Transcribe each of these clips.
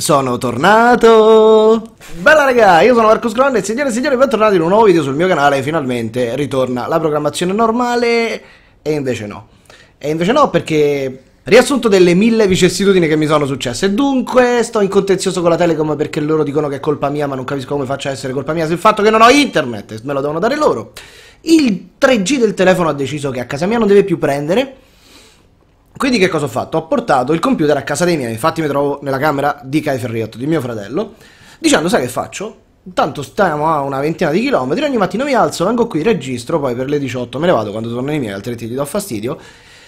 Sono tornato! Bella raga, io sono Marcos e signore e signori, bentornati in un nuovo video sul mio canale. Finalmente ritorna la programmazione normale e invece no. E invece no perché Riassunto delle mille vicissitudini che mi sono successe. Dunque, sto in contenzioso con la Telecom perché loro dicono che è colpa mia, ma non capisco come faccia a essere colpa mia sul fatto che non ho internet, me lo devono dare loro. Il 3G del telefono ha deciso che a casa mia non deve più prendere quindi che cosa ho fatto? Ho portato il computer a casa dei miei, infatti mi trovo nella camera di Kai Ferriotto, di mio fratello, dicendo sai che faccio? Intanto stiamo a una ventina di chilometri, ogni mattina mi alzo, vengo qui, registro, poi per le 18 me ne vado quando torno nei miei, altrimenti ti do fastidio,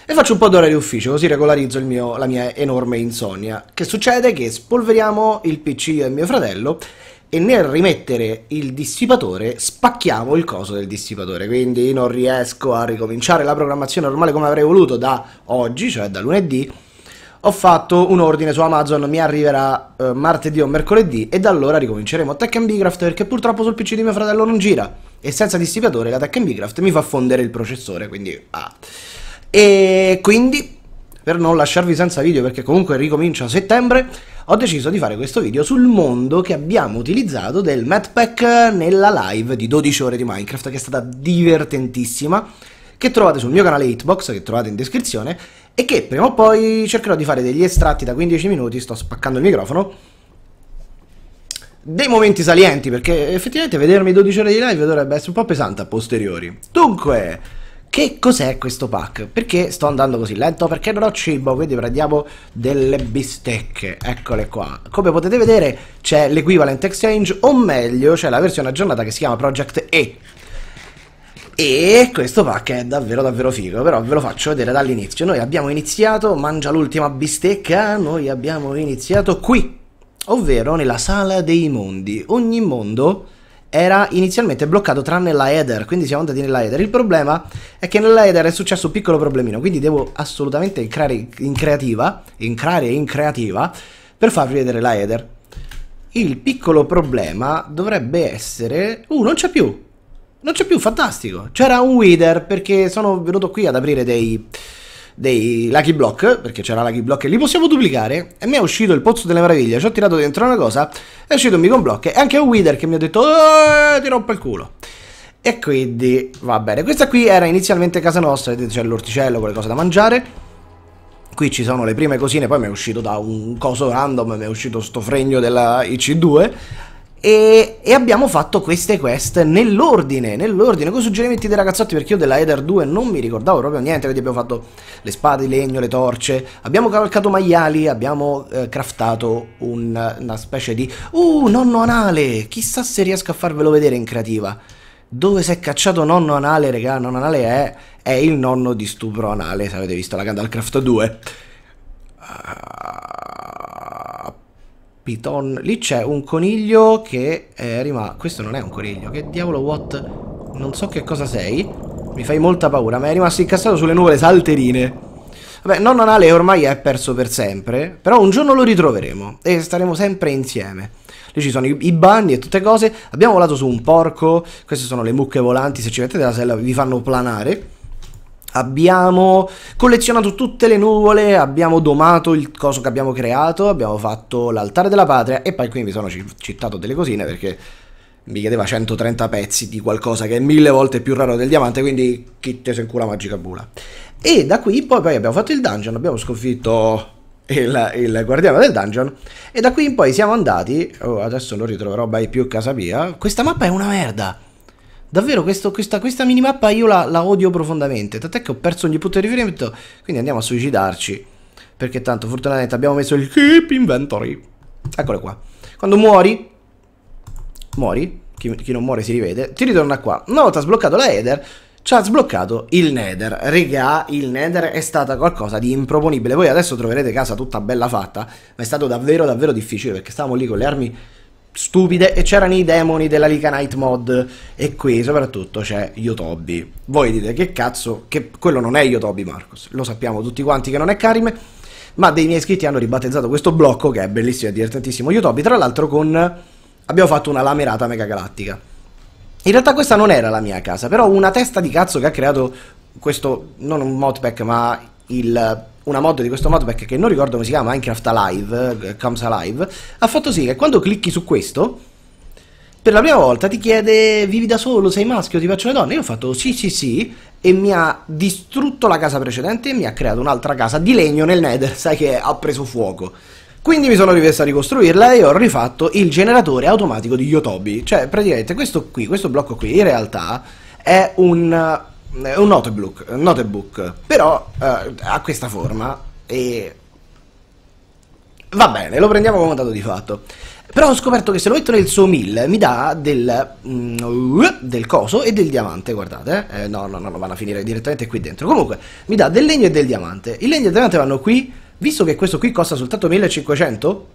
e faccio un po' d'ora di ufficio, così regolarizzo mio, la mia enorme insonnia. Che succede? Che spolveriamo il PC io e mio fratello e nel rimettere il dissipatore spacchiamo il coso del dissipatore, quindi non riesco a ricominciare la programmazione normale come avrei voluto da oggi, cioè da lunedì. Ho fatto un ordine su Amazon, mi arriverà eh, martedì o mercoledì e da allora ricominceremo Tech and Bcraft perché purtroppo sul PC di mio fratello non gira e senza dissipatore la Tech and Bcraft mi fa fondere il processore, quindi ah. E quindi per non lasciarvi senza video perché comunque ricomincio a settembre ho deciso di fare questo video sul mondo che abbiamo utilizzato del Madpack nella live di 12 ore di Minecraft, che è stata divertentissima, che trovate sul mio canale Hitbox, che trovate in descrizione, e che prima o poi cercherò di fare degli estratti da 15 minuti, sto spaccando il microfono, dei momenti salienti, perché effettivamente vedermi 12 ore di live dovrebbe essere un po' pesante a posteriori. Dunque... Che cos'è questo pack? Perché sto andando così lento? Perché non ho cibo, quindi prendiamo delle bistecche, eccole qua. Come potete vedere c'è l'equivalent exchange, o meglio c'è la versione aggiornata che si chiama Project E. E questo pack è davvero davvero figo, però ve lo faccio vedere dall'inizio. Noi abbiamo iniziato, mangia l'ultima bistecca, noi abbiamo iniziato qui, ovvero nella sala dei mondi. Ogni mondo era inizialmente bloccato tranne la header, quindi siamo andati nella header. Il problema è che nella header è successo un piccolo problemino, quindi devo assolutamente entrare in creativa, entrare in creativa per farvi vedere la header. Il piccolo problema dovrebbe essere... Uh, non c'è più! Non c'è più, fantastico! C'era un wither perché sono venuto qui ad aprire dei dei Lucky Block, perché c'era Lucky Block e li possiamo duplicare, e mi è uscito il pozzo delle meraviglie, ci ho tirato dentro una cosa, è uscito un Beacon Block, e anche un Wither che mi ha detto, oh, ti rompo il culo. E quindi, va bene, questa qui era inizialmente casa nostra, vedete c'è l'orticello con le cose da mangiare, qui ci sono le prime cosine, poi mi è uscito da un coso random, mi è uscito sto fregno della IC2, e, e, abbiamo fatto queste quest nell'ordine, nell'ordine, con suggerimenti dei ragazzotti, perché io della Eder 2 non mi ricordavo proprio niente, quindi abbiamo fatto le spade di legno, le torce, abbiamo cavalcato maiali, abbiamo eh, craftato un, una specie di... Uh, nonno anale! Chissà se riesco a farvelo vedere in creativa. Dove si è cacciato nonno anale, regà, nonno anale è, è il nonno di stupro anale, se avete visto la Gandalf Craft 2. Uh ah, Piton. Lì c'è un coniglio che è rimasto... Questo non è un coniglio. Che diavolo, what? Non so che cosa sei. Mi fai molta paura, ma è rimasto incassato sulle nuvole salterine. Vabbè, nonno Nale ormai è perso per sempre, però un giorno lo ritroveremo e staremo sempre insieme. Lì ci sono i, i bagni e tutte cose. Abbiamo volato su un porco, queste sono le mucche volanti, se ci mettete la sella vi fanno planare. Abbiamo collezionato tutte le nuvole, abbiamo domato il coso che abbiamo creato, abbiamo fatto l'altare della patria e poi qui mi sono citato delle cosine perché mi chiedeva 130 pezzi di qualcosa che è mille volte più raro del diamante, quindi chi te se cura magica bula. E da qui poi, poi, abbiamo fatto il dungeon, abbiamo sconfitto il, il, guardiano del dungeon e da qui in poi siamo andati, oh, adesso lo ritroverò mai più casa mia, questa mappa è una merda. Davvero, questo, questa, questa, minimappa io la, la odio profondamente. Tant'è che ho perso ogni punto di riferimento. Quindi andiamo a suicidarci. Perché tanto, fortunatamente, abbiamo messo il Keep Inventory. Eccolo qua. Quando muori, muori. Chi, chi non muore si rivede. Ti ritorna qua. Una volta sbloccato la header, ci ha sbloccato il Nether. Regà, il Nether è stata qualcosa di improponibile. Voi adesso troverete casa tutta bella fatta, ma è stato davvero davvero difficile perché stavamo lì con le armi stupide e c'erano i demoni della Liga Night Mod e qui soprattutto c'è Yotobi. Voi dite che cazzo, che quello non è Yotobi Marcos, lo sappiamo tutti quanti che non è Karim, ma dei miei iscritti hanno ribattezzato questo blocco che è bellissimo e divertentissimo Yotobi, tra l'altro con... abbiamo fatto una lamerata mega galattica. In realtà questa non era la mia casa, però una testa di cazzo che ha creato questo, non un modpack ma il una mod di questo modpack che non ricordo come si chiama, Minecraft Alive, eh, Comes Alive, ha fatto sì che quando clicchi su questo, per la prima volta ti chiede vivi da solo, sei maschio, ti faccio una donna. Io ho fatto sì sì sì e mi ha distrutto la casa precedente e mi ha creato un'altra casa di legno nel nether, sai che ha preso fuoco. Quindi mi sono rimesso a ricostruirla e ho rifatto il generatore automatico di Yotobi. Cioè, praticamente questo qui, questo blocco qui, in realtà è un eh, un notebook, notebook però eh, ha questa forma e va bene, lo prendiamo come dato di fatto. Però ho scoperto che se lo metto nel suo 1000 mi dà del, mm, uh, del coso e del diamante, guardate. Eh, eh no, no, no, vanno a finire direttamente qui dentro. Comunque, mi dà del legno e del diamante. Il legno e il diamante vanno qui, visto che questo qui costa soltanto 1500,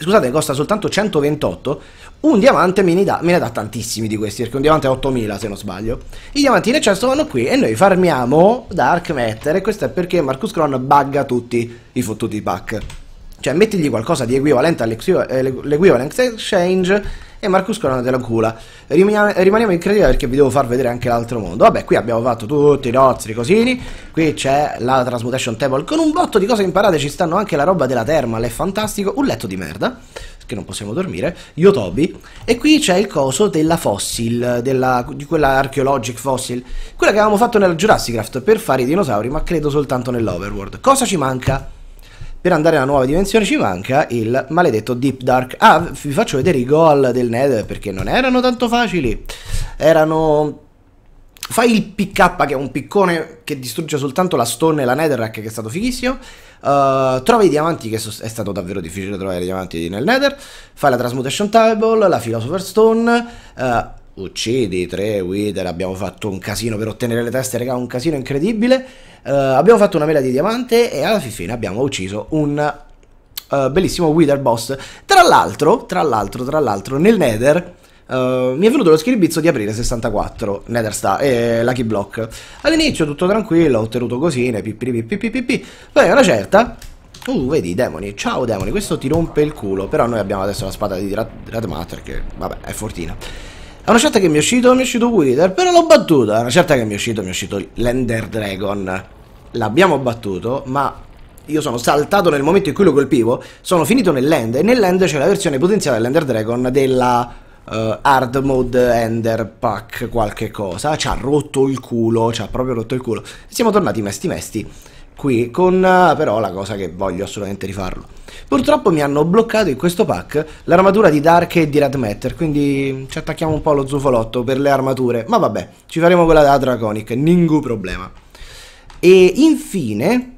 scusate, costa soltanto 128, un diamante me ne, da, me ne dà tantissimi di questi, perché un diamante è 8000 se non sbaglio. I diamanti in eccesso vanno qui e noi farmiamo Dark Matter, e questo è perché Marcus Cron bugga tutti i fottuti pack. Cioè, mettigli qualcosa di equivalente all'equivalence eh, exchange e Marcus Corona della cula. Rimaniamo in credito perché vi devo far vedere anche l'altro mondo. Vabbè, qui abbiamo fatto tutti i nostri cosini. Qui c'è la transmutation table con un botto di cose imparate. Ci stanno anche la roba della thermal, è fantastico. Un letto di merda che non possiamo dormire, Yotobi, e qui c'è il coso della fossil, della, di quella archeologic fossil, quella che avevamo fatto nel Jurassic Craft per fare i dinosauri, ma credo soltanto nell'overworld. Cosa ci manca? per andare alla nuova dimensione ci manca il maledetto Deep Dark. Ah, vi faccio vedere i gol del Nether perché non erano tanto facili. Erano... Fai il pick up che è un piccone che distrugge soltanto la stone e la netherrack che è stato fighissimo. Uh, trova i diamanti che è stato davvero difficile trovare i diamanti nel nether. Fai la transmutation table, la philosopher stone. Uh, uccidi tre wither, abbiamo fatto un casino per ottenere le teste, raga, un casino incredibile. Uh, abbiamo fatto una mela di diamante e alla fine abbiamo ucciso un uh, bellissimo Wither Boss. Tra l'altro, tra l'altro, tra l'altro, nel Nether... Uh, mi è venuto lo schiribizzo di aprire 64 Nether Star e eh, Lucky Block All'inizio tutto tranquillo, ho ottenuto così, Pippi Poi una certa Uh, vedi, demoni. Ciao, demoni. Questo ti rompe il culo. Però noi abbiamo adesso la spada di Radmater, che, vabbè, è fortina è una certa che mi è uscito, mi è uscito Wither, però l'ho battuta. è una certa che mi è uscito, mi è uscito l'Ender Dragon. L'abbiamo battuto, ma io sono saltato nel momento in cui lo colpivo, sono finito nell'end e nell'end c'è la versione potenziale dell'Ender Dragon della uh, Hard Mode Ender Pack qualche cosa, ci ha rotto il culo, ci ha proprio rotto il culo. Siamo tornati mesti mesti qui con eh, però la cosa che voglio assolutamente rifarlo. Purtroppo mi hanno bloccato in questo pack l'armatura di Dark e di Matter, quindi ci attacchiamo un po' allo zufolotto per le armature, ma vabbè, ci faremo quella da Draconic, ningú problema. E infine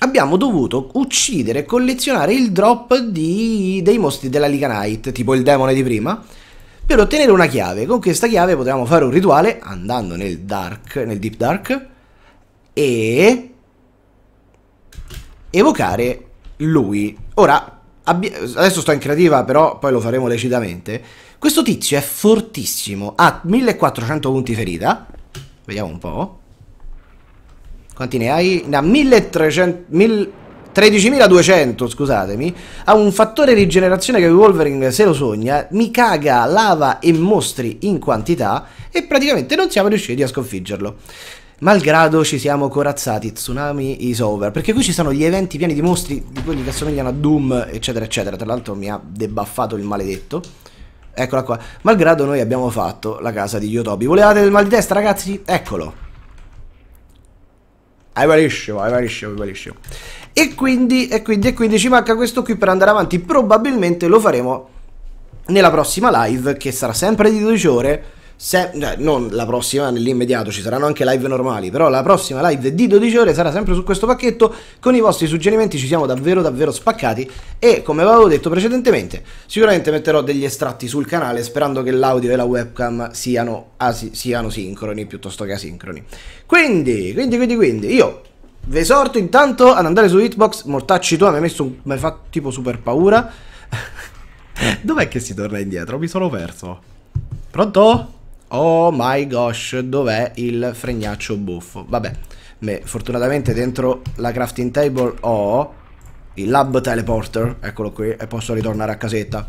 abbiamo dovuto uccidere e collezionare il drop di, dei mostri della Liga Knight, tipo il demone di prima, per ottenere una chiave. Con questa chiave potevamo fare un rituale andando nel Dark, nel Deep Dark, e evocare lui. Ora, adesso sto in creativa, però poi lo faremo lecitamente. Questo tizio è fortissimo, ha 1400 punti ferita. Vediamo un po'. Quanti ne hai? Ne ha 1300... 13.200, scusatemi, ha un fattore di rigenerazione che Wolverine se lo sogna, mi caga lava e mostri in quantità e praticamente non siamo riusciti a sconfiggerlo. Malgrado ci siamo corazzati, Tsunami is over. Perché qui ci sono gli eventi pieni di mostri, di quelli che assomigliano a Doom, eccetera, eccetera. Tra l'altro mi ha debuffato il maledetto. Eccola qua. Malgrado noi abbiamo fatto la casa di Yotobi. Volevate del mal di testa, ragazzi? Eccolo. I wish you, I wish you, E quindi, e quindi, e quindi ci manca questo qui per andare avanti. Probabilmente lo faremo nella prossima live, che sarà sempre di 12 ore se, eh, non la prossima nell'immediato, ci saranno anche live normali, però la prossima live di 12 ore sarà sempre su questo pacchetto, con i vostri suggerimenti ci siamo davvero davvero spaccati e come avevo detto precedentemente, sicuramente metterò degli estratti sul canale sperando che l'audio e la webcam siano, asi, siano sincroni piuttosto che asincroni. Quindi, quindi, quindi, quindi, io vi esorto intanto ad andare su Hitbox, mortacci tu, mi hai messo, mi hai fatto tipo super paura. Dov'è che si torna indietro? Mi sono perso. Pronto? Oh my gosh, dov'è il fregnaccio buffo? Vabbè, me, fortunatamente dentro la crafting table ho il lab teleporter, eccolo qui, e posso ritornare a casetta.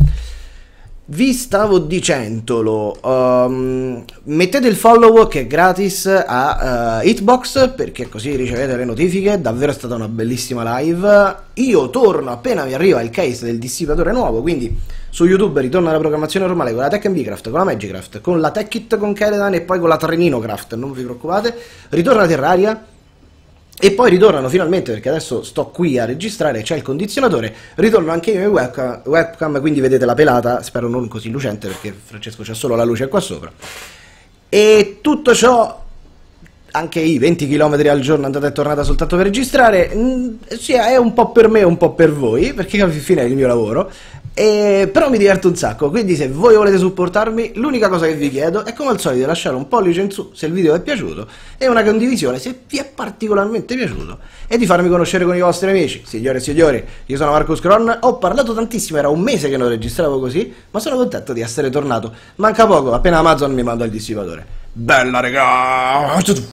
Vi stavo dicendolo, um, mettete il follow che è gratis a uh, Hitbox perché così ricevete le notifiche, davvero è stata una bellissima live. Io torno appena mi arriva il case del dissipatore nuovo, quindi su YouTube ritorno alla programmazione normale con la Tech Craft, con la Magicraft, con la Tech Kit con Keredan e poi con la Treninocraft, non vi preoccupate. Ritorno a Terraria, e poi ritornano finalmente, perché adesso sto qui a registrare, c'è il condizionatore, ritorno anche io in webcam, webcam, quindi vedete la pelata, spero non così lucente perché Francesco c'è solo la luce qua sopra. E tutto ciò anche i 20 km al giorno andata e tornata soltanto per registrare, mh, mm, sì, è un po' per me un po' per voi, perché alla fine è il mio lavoro, e, però mi diverto un sacco, quindi se voi volete supportarmi, l'unica cosa che vi chiedo è come al solito lasciare un pollice in su se il video vi è piaciuto e una condivisione se vi è particolarmente piaciuto e di farmi conoscere con i vostri amici. Signore e signori, io sono Marcus Cron, ho parlato tantissimo, era un mese che non registravo così, ma sono contento di essere tornato. Manca poco, appena Amazon mi manda il dissipatore. Bella regà!